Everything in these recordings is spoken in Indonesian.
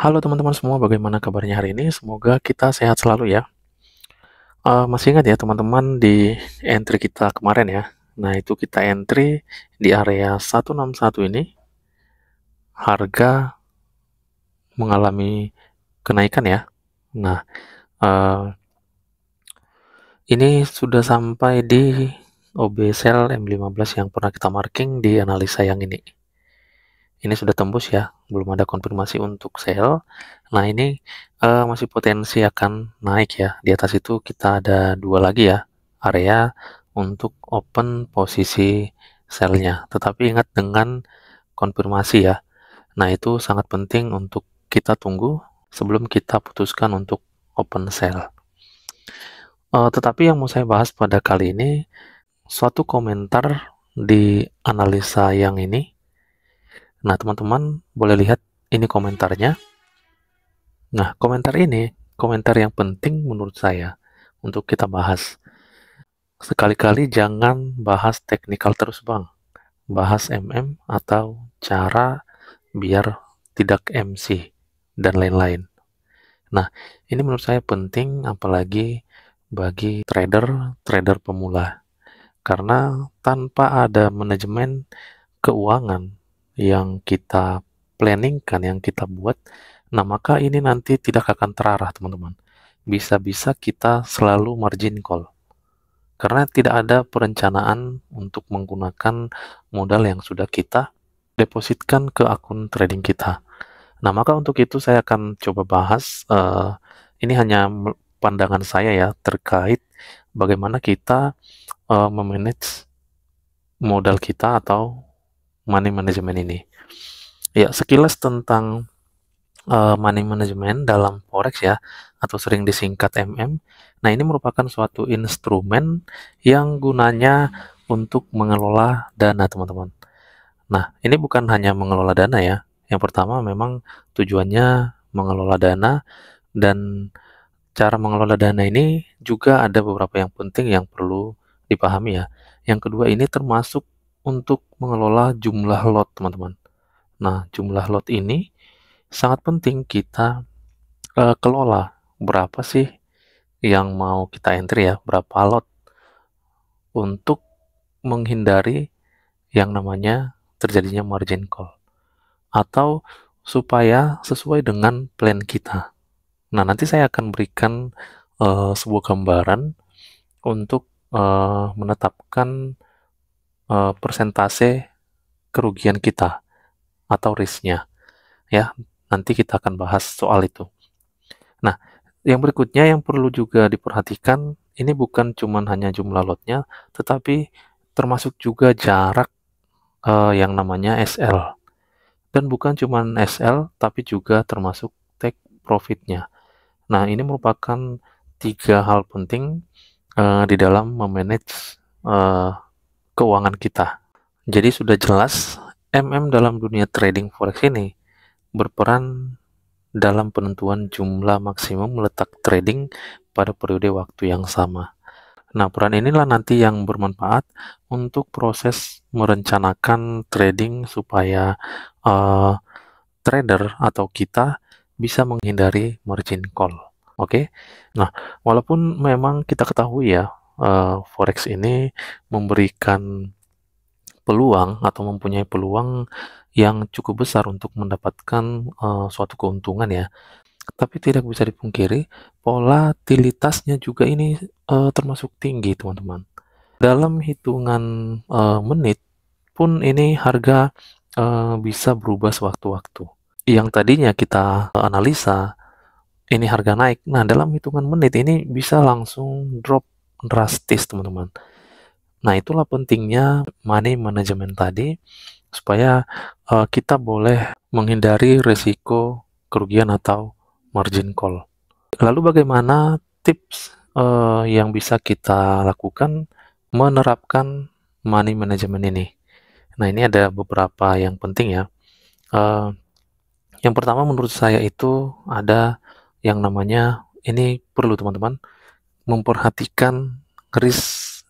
Halo teman-teman semua, bagaimana kabarnya hari ini? Semoga kita sehat selalu ya. Uh, masih ingat ya teman-teman di entry kita kemarin ya. Nah itu kita entry di area 161 ini. Harga mengalami kenaikan ya. Nah uh, ini sudah sampai di OB M15 yang pernah kita marking di analisa yang ini ini sudah tembus ya, belum ada konfirmasi untuk sell. Nah ini uh, masih potensi akan naik ya. Di atas itu kita ada dua lagi ya area untuk open posisi sellnya. Tetapi ingat dengan konfirmasi ya. Nah itu sangat penting untuk kita tunggu sebelum kita putuskan untuk open sell. Uh, eh, tetapi yang mau saya bahas pada kali ini suatu komentar di analisa yang ini Nah, teman-teman boleh lihat ini komentarnya. Nah, komentar ini komentar yang penting menurut saya untuk kita bahas. Sekali-kali jangan bahas teknikal terus, Bang. Bahas MM atau cara biar tidak MC dan lain-lain. Nah, ini menurut saya penting apalagi bagi trader, trader pemula. Karena tanpa ada manajemen keuangan, yang kita planningkan, yang kita buat, nah maka ini nanti tidak akan terarah teman-teman. Bisa-bisa kita selalu margin call. Karena tidak ada perencanaan untuk menggunakan modal yang sudah kita depositkan ke akun trading kita. Nah, maka untuk itu saya akan coba bahas uh, ini hanya pandangan saya ya terkait bagaimana kita uh, memanage modal kita atau money management ini. Ya, sekilas tentang uh, money management dalam forex ya atau sering disingkat MM. Nah, ini merupakan suatu instrumen yang gunanya untuk mengelola dana, teman-teman. Nah, ini bukan hanya mengelola dana ya. Yang pertama memang tujuannya mengelola dana dan cara mengelola dana ini juga ada beberapa yang penting yang perlu dipahami ya. Yang kedua ini termasuk untuk mengelola jumlah lot, teman-teman. Nah, jumlah lot ini sangat penting kita uh, kelola. Berapa sih yang mau kita entry ya? Berapa lot untuk menghindari yang namanya terjadinya margin call atau supaya sesuai dengan plan kita. Nah, nanti saya akan berikan uh, sebuah gambaran untuk uh, menetapkan uh, persentase kerugian kita atau risknya. Ya, nanti kita akan bahas soal itu. Nah, yang berikutnya yang perlu juga diperhatikan, ini bukan cuma hanya jumlah lotnya, tetapi termasuk juga jarak uh, yang namanya SL. Dan bukan cuma SL, tapi juga termasuk take profitnya. Nah, ini merupakan tiga hal penting uh, di dalam memanage uh, keuangan kita. Jadi sudah jelas MM dalam dunia trading forex ini berperan dalam penentuan jumlah maksimum letak trading pada periode waktu yang sama. Nah, peran inilah nanti yang bermanfaat untuk proses merencanakan trading supaya uh, trader atau kita bisa menghindari margin call. Oke, okay? nah walaupun memang kita ketahui ya uh, forex ini memberikan peluang atau mempunyai peluang yang cukup besar untuk mendapatkan uh, suatu keuntungan ya. Tapi tidak bisa dipungkiri volatilitasnya juga ini uh, termasuk tinggi teman-teman. Dalam hitungan uh, menit pun ini harga uh, bisa berubah sewaktu-waktu. Yang tadinya kita analisa ini harga naik. Nah, dalam hitungan menit ini bisa langsung drop drastis teman-teman. Nah itulah pentingnya money management tadi supaya uh, kita boleh menghindari risiko kerugian atau margin call. Lalu bagaimana tips uh, yang bisa kita lakukan menerapkan money management ini? Nah ini ada beberapa yang penting ya. Uh, yang pertama menurut saya itu ada yang namanya ini perlu teman-teman memperhatikan risk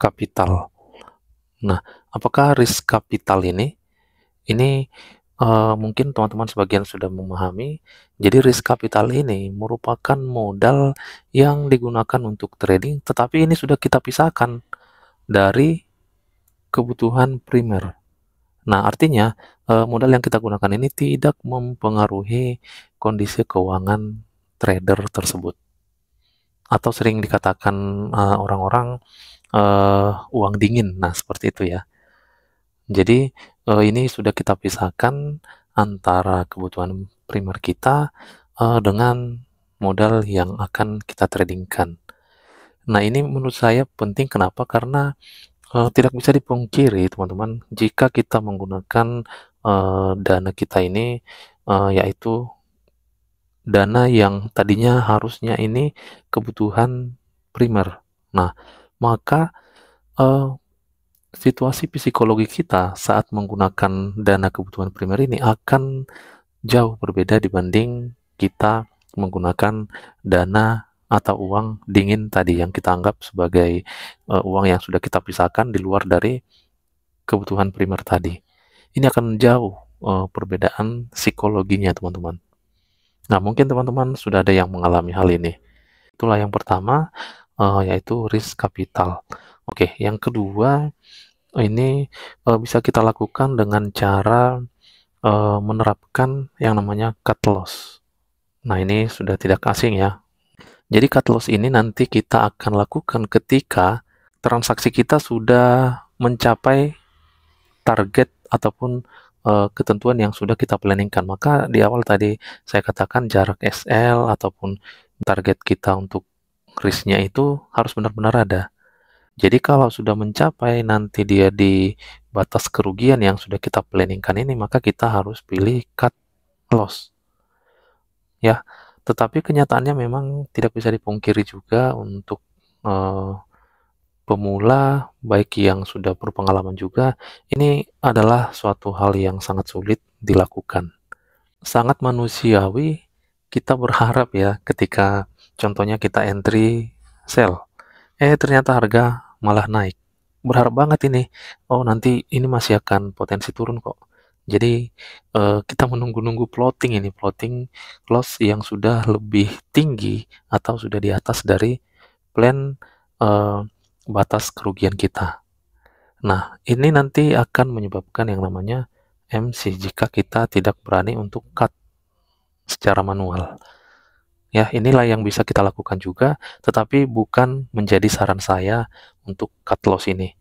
capital. Nah, apakah risk capital ini? Ini uh, mungkin teman-teman sebagian sudah memahami. Jadi risk capital ini merupakan modal yang digunakan untuk trading, tetapi ini sudah kita pisahkan dari kebutuhan primer. Nah, artinya eh, modal yang kita gunakan ini tidak mempengaruhi kondisi keuangan trader tersebut atau sering dikatakan orang eh, orang-orang uh, uang dingin. Nah, seperti itu ya. Jadi, uh, ini sudah kita pisahkan antara kebutuhan primer kita uh, dengan modal yang akan kita tradingkan. Nah, ini menurut saya penting kenapa? Karena uh, tidak bisa dipungkiri, teman-teman, jika kita menggunakan uh, dana kita ini uh, yaitu dana yang tadinya harusnya ini kebutuhan primer. Nah, maka eh, situasi psikologi kita saat menggunakan dana kebutuhan primer ini akan jauh berbeda dibanding kita menggunakan dana atau uang dingin tadi yang kita anggap sebagai uh, uang yang sudah kita pisahkan di luar dari kebutuhan primer tadi. Ini akan jauh uh, perbedaan psikologinya, teman-teman. Nah, mungkin teman-teman sudah ada yang mengalami hal ini. Itulah yang pertama, uh, yaitu risk capital. Oke, yang kedua, ini uh, bisa kita lakukan dengan cara uh, menerapkan yang namanya cut loss. Nah, ini sudah tidak asing ya. Jadi cut loss ini nanti kita akan lakukan ketika transaksi kita sudah mencapai target ataupun Eh, ketentuan yang sudah kita planningkan. Maka di awal tadi saya katakan jarak SL ataupun target kita untuk risknya itu harus benar-benar ada. Jadi kalau sudah mencapai nanti dia di batas kerugian yang sudah kita planningkan ini, maka kita harus pilih cut loss. Ya, tetapi kenyataannya memang tidak bisa dipungkiri juga untuk uh, pemula, baik yang sudah berpengalaman juga, ini adalah suatu hal yang sangat sulit dilakukan. Sangat manusiawi, kita berharap ya ketika contohnya kita entry sell, eh ternyata harga malah naik. Berharap banget ini, oh nanti ini masih akan potensi turun kok. Jadi eh, kita menunggu-nunggu plotting ini, plotting close yang sudah lebih tinggi atau sudah di atas dari plan eh, batas kerugian kita. Nah, ini nanti akan menyebabkan yang namanya MC jika kita tidak berani untuk cut secara manual. Ya, inilah yang bisa kita lakukan juga, tetapi bukan menjadi saran saya untuk cut loss ini.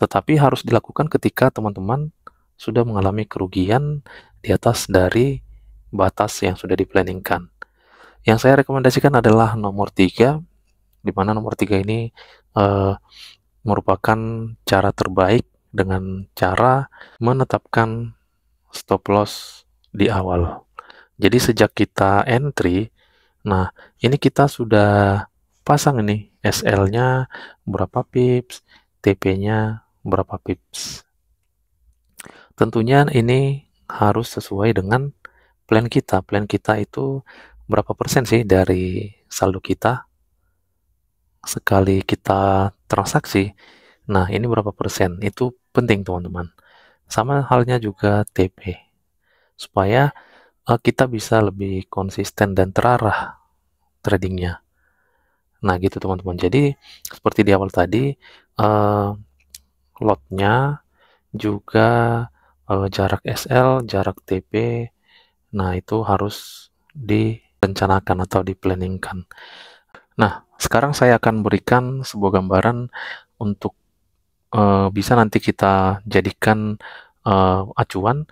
Tetapi harus dilakukan ketika teman-teman sudah mengalami kerugian di atas dari batas yang sudah diplaningkan. Yang saya rekomendasikan adalah nomor 3, di mana nomor tiga ini uh, merupakan cara terbaik dengan cara menetapkan stop loss di awal. Jadi sejak kita entry, nah ini kita sudah pasang ini SL-nya berapa pips, TP-nya berapa pips. Tentunya ini harus sesuai dengan plan kita. Plan kita itu berapa persen sih dari saldo kita sekali kita transaksi. Nah, ini berapa persen? Itu penting, teman-teman. Sama halnya juga TP. Supaya uh, kita bisa lebih konsisten dan terarah tradingnya. Nah, gitu teman-teman. Jadi, seperti di awal tadi, uh, lotnya juga uh, jarak SL, jarak TP. Nah, itu harus direncanakan atau diplanningkan. Nah, sekarang saya akan berikan sebuah gambaran untuk uh, bisa nanti kita jadikan uh, acuan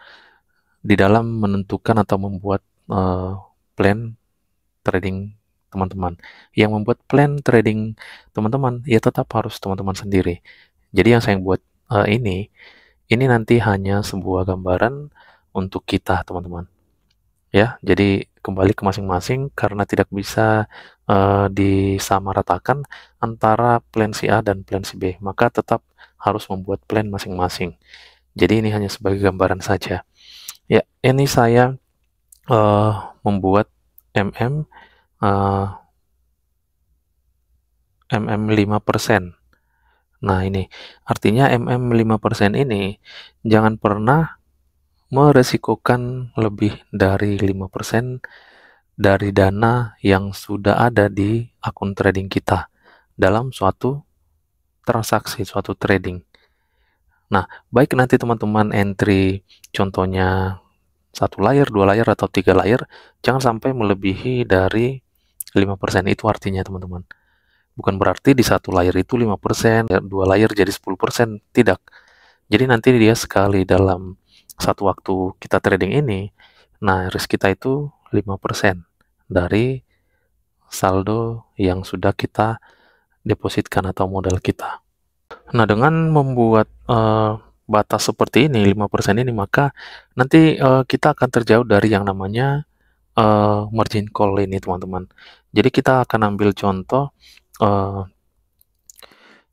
di dalam menentukan atau membuat uh, plan trading teman-teman. Yang membuat plan trading teman-teman ya tetap harus teman-teman sendiri. Jadi yang saya buat uh, ini ini nanti hanya sebuah gambaran untuk kita teman-teman. Ya, jadi kembali ke masing-masing karena tidak bisa uh, disamaratakan antara plan si A dan plan si B, maka tetap harus membuat plan masing-masing. Jadi ini hanya sebagai gambaran saja. Ya, ini saya uh, membuat MM uh, MM 5%. Nah, ini artinya MM 5% ini jangan pernah meresikokan lebih dari 5% dari dana yang sudah ada di akun trading kita dalam suatu transaksi, suatu trading. Nah, baik nanti teman-teman entry contohnya satu layer, dua layer, atau tiga layer, jangan sampai melebihi dari 5% itu artinya teman-teman. Bukan berarti di satu layer itu 5%, dua layer jadi 10%, tidak. Jadi nanti dia sekali dalam satu waktu kita trading ini, nah risk kita itu persen dari saldo yang sudah kita depositkan atau modal kita. Nah, dengan membuat uh, batas seperti ini 5% ini maka nanti uh, kita akan terjauh dari yang namanya uh, margin call ini, teman-teman. Jadi kita akan ambil contoh uh,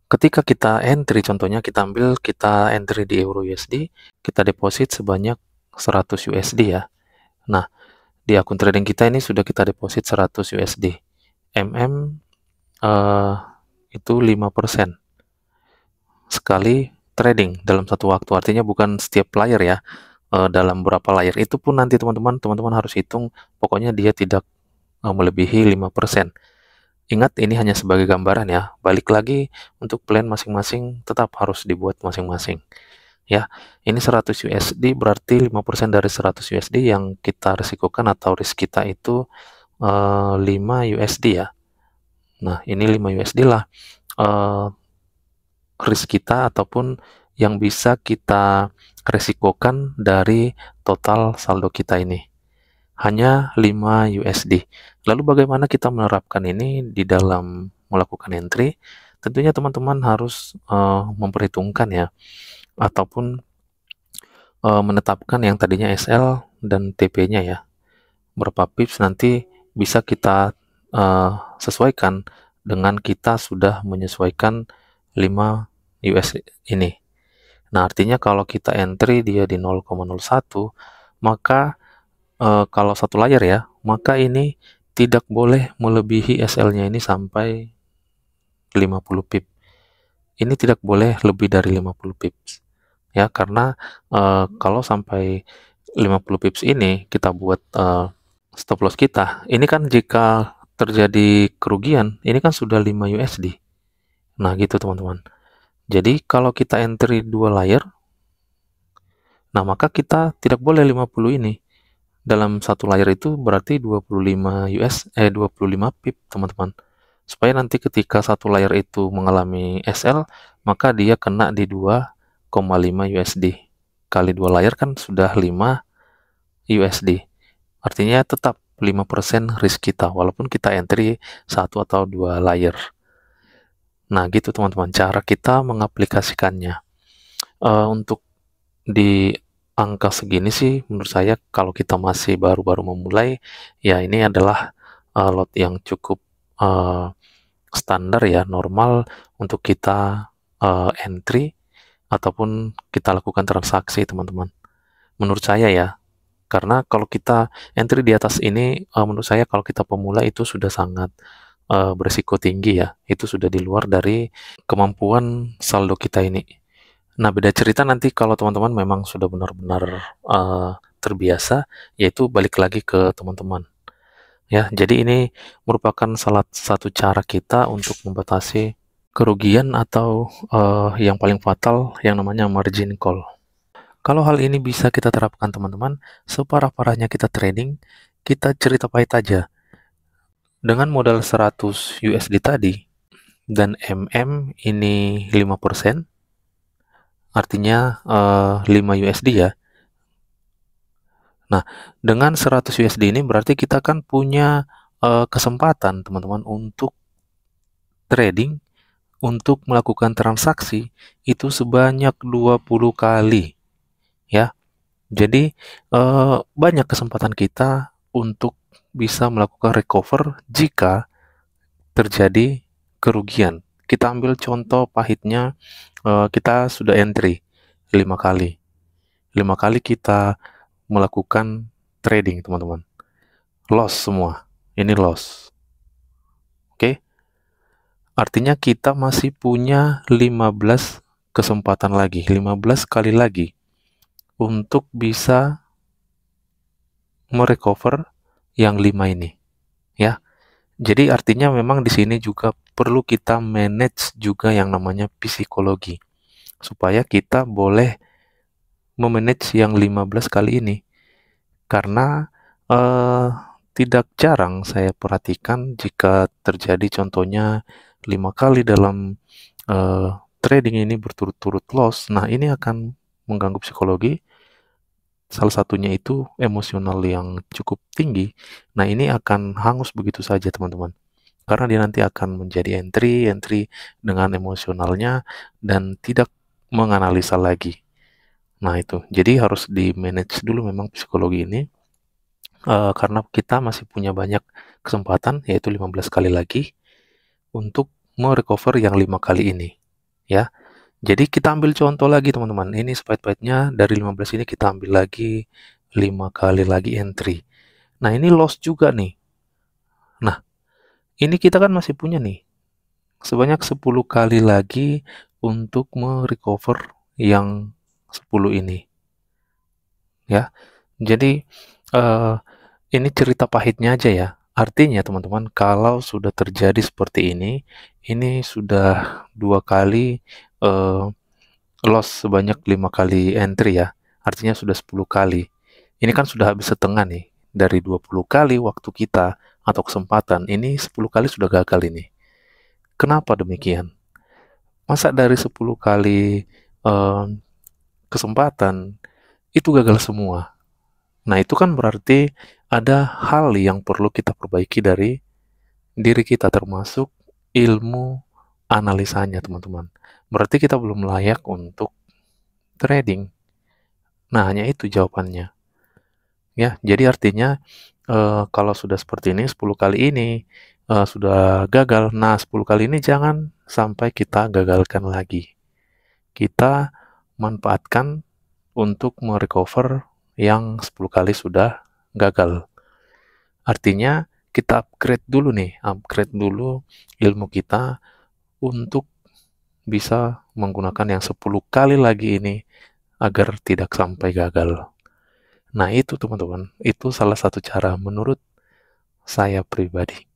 ketika kita entry contohnya kita ambil kita entry di euro USD, kita deposit sebanyak 100 USD ya. Nah, di akun trading kita ini sudah kita deposit 100 USD. MM uh, eh, itu 5% sekali trading dalam satu waktu. Artinya bukan setiap layer ya. Uh, dalam berapa layer itu pun nanti teman-teman teman-teman harus hitung pokoknya dia tidak uh, melebihi 5%. Ingat ini hanya sebagai gambaran ya. Balik lagi untuk plan masing-masing tetap harus dibuat masing-masing ya ini 100 USD berarti 5% dari 100 USD yang kita risikokan atau risk kita itu uh, eh, 5 USD ya nah ini 5 USD lah uh, risk kita ataupun yang bisa kita risikokan dari total saldo kita ini hanya 5 USD lalu bagaimana kita menerapkan ini di dalam melakukan entry tentunya teman-teman harus uh, memperhitungkan ya ataupun e, menetapkan yang tadinya SL dan TP-nya ya. Berapa pips nanti bisa kita e, sesuaikan dengan kita sudah menyesuaikan 5 US ini. Nah, artinya kalau kita entry dia di 0,01 maka e, kalau satu layer ya, maka ini tidak boleh melebihi SL-nya ini sampai 50 pip. Ini tidak boleh lebih dari 50 pips ya karena uh, kalau sampai 50 pips ini kita buat uh, stop loss kita ini kan jika terjadi kerugian ini kan sudah 5 USD nah gitu teman-teman jadi kalau kita entry dua layer nah maka kita tidak boleh 50 ini dalam satu layer itu berarti 25 US eh 25 pip teman-teman supaya nanti ketika satu layer itu mengalami SL maka dia kena di dua USD kali dua layar kan sudah 5 USD artinya tetap 5% risk kita walaupun kita entry satu atau dua layer nah gitu teman-teman cara kita mengaplikasikannya uh, untuk di angka segini sih menurut saya kalau kita masih baru-baru memulai ya ini adalah uh, lot yang cukup uh, standar ya normal untuk kita uh, entry ataupun kita lakukan transaksi teman-teman. Menurut saya ya, karena kalau kita entry di atas ini uh, menurut saya kalau kita pemula itu sudah sangat uh, berisiko tinggi ya itu sudah di luar dari kemampuan saldo kita ini nah beda cerita nanti kalau teman-teman memang sudah benar-benar uh, terbiasa yaitu balik lagi ke teman-teman ya jadi ini merupakan salah satu cara kita untuk membatasi kerugian atau uh, yang paling fatal yang namanya margin call. Kalau hal ini bisa kita terapkan teman-teman, separah-parahnya kita trading, kita cerita pahit aja. Dengan modal 100 USD tadi, dan MM ini 5%, artinya uh, eh, 5 USD ya. Nah, dengan 100 USD ini berarti kita kan punya uh, kesempatan teman-teman untuk trading untuk melakukan transaksi itu sebanyak 20 kali. Ya. Jadi eh, banyak kesempatan kita untuk bisa melakukan recover jika terjadi kerugian. Kita ambil contoh pahitnya eh, kita sudah entry 5 kali. 5 kali kita melakukan trading, teman-teman. Loss semua. Ini loss. Oke. Okay? Artinya kita masih punya 15 kesempatan lagi, 15 kali lagi untuk bisa merecover yang 5 ini. Ya. Jadi artinya memang di sini juga perlu kita manage juga yang namanya psikologi supaya kita boleh memanage yang 15 kali ini. Karena eh, tidak jarang saya perhatikan jika terjadi contohnya lima kali dalam uh, trading ini berturut-turut loss, nah ini akan mengganggu psikologi. Salah satunya itu emosional yang cukup tinggi. Nah ini akan hangus begitu saja teman-teman. Karena dia nanti akan menjadi entry, entry dengan emosionalnya dan tidak menganalisa lagi. Nah itu, jadi harus di manage dulu memang psikologi ini uh, karena kita masih punya banyak kesempatan yaitu 15 kali lagi untuk merecover yang lima kali ini ya jadi kita ambil contoh lagi teman-teman ini spite-spite-nya dari 15 ini kita ambil lagi lima kali lagi entry nah ini loss juga nih nah ini kita kan masih punya nih sebanyak 10 kali lagi untuk merecover yang 10 ini ya jadi uh, ini cerita pahitnya aja ya Artinya teman-teman kalau sudah terjadi seperti ini, ini sudah dua kali uh, loss sebanyak lima kali entry ya. Artinya sudah 10 kali. Ini kan sudah habis setengah nih. Dari 20 kali waktu kita atau kesempatan, ini 10 kali sudah gagal ini. Kenapa demikian? Masa dari 10 kali eh, kesempatan itu gagal semua? Nah, itu kan berarti ada hal yang perlu kita perbaiki dari diri kita termasuk ilmu analisanya, teman-teman. Berarti kita belum layak untuk trading. Nah, hanya itu jawabannya. Ya, jadi artinya e, kalau sudah seperti ini 10 kali ini e, sudah gagal. Nah, 10 kali ini jangan sampai kita gagalkan lagi. Kita manfaatkan untuk merecover yang 10 kali sudah gagal. Artinya kita upgrade dulu nih, upgrade dulu ilmu kita untuk bisa menggunakan yang 10 kali lagi ini agar tidak sampai gagal. Nah, itu teman-teman, itu salah satu cara menurut saya pribadi.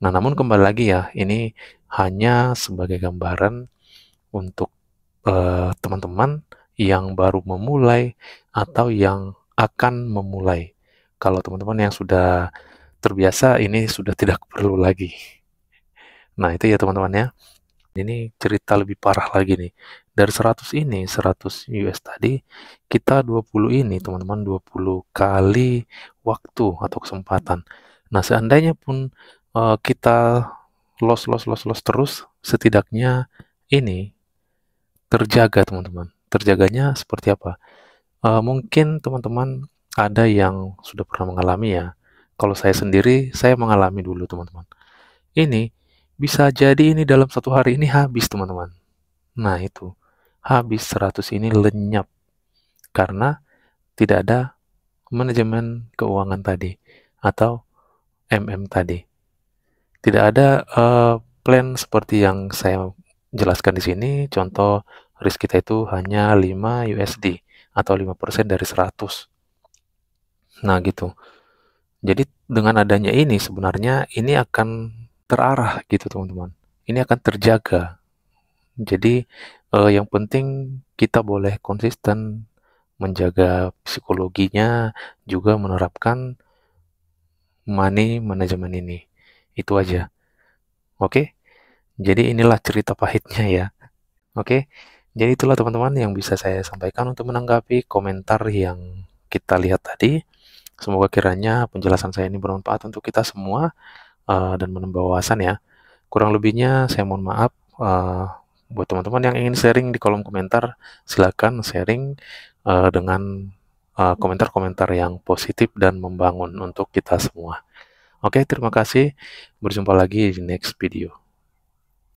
Nah, namun kembali lagi ya, ini hanya sebagai gambaran untuk eh, teman-teman uh, teman -teman yang baru memulai, atau yang akan memulai. Kalau teman-teman yang sudah terbiasa, ini sudah tidak perlu lagi. Nah, itu ya teman-teman ya. Ini cerita lebih parah lagi nih. Dari 100 ini, 100 US tadi, kita 20 ini teman-teman 20 kali waktu atau kesempatan. Nah, seandainya pun uh, kita los los los los terus setidaknya ini terjaga teman-teman terjaganya seperti apa? Uh, mungkin teman-teman ada yang sudah pernah mengalami ya. Kalau saya sendiri, saya mengalami dulu teman-teman. Ini bisa jadi ini dalam satu hari ini habis teman-teman. Nah itu, habis 100 ini lenyap. Karena tidak ada manajemen keuangan tadi atau MM tadi. Tidak ada uh, plan seperti yang saya jelaskan di sini, contoh risk kita itu hanya 5 USD atau 5% dari 100. Nah, gitu. Jadi dengan adanya ini sebenarnya ini akan terarah gitu, teman-teman. Ini akan terjaga. Jadi eh, yang penting kita boleh konsisten menjaga psikologinya juga menerapkan money management ini. Itu aja. Oke. Okay? Jadi inilah cerita pahitnya ya. Oke. Okay? Jadi itulah teman-teman yang bisa saya sampaikan untuk menanggapi komentar yang kita lihat tadi. Semoga kiranya penjelasan saya ini bermanfaat untuk kita semua uh, dan menambah wawasan ya. Kurang lebihnya saya mohon maaf uh, buat teman-teman yang ingin sharing di kolom komentar silakan sharing uh, dengan komentar-komentar uh, komentar -komentar yang positif dan membangun untuk kita semua. Oke, terima kasih. Berjumpa lagi di next video.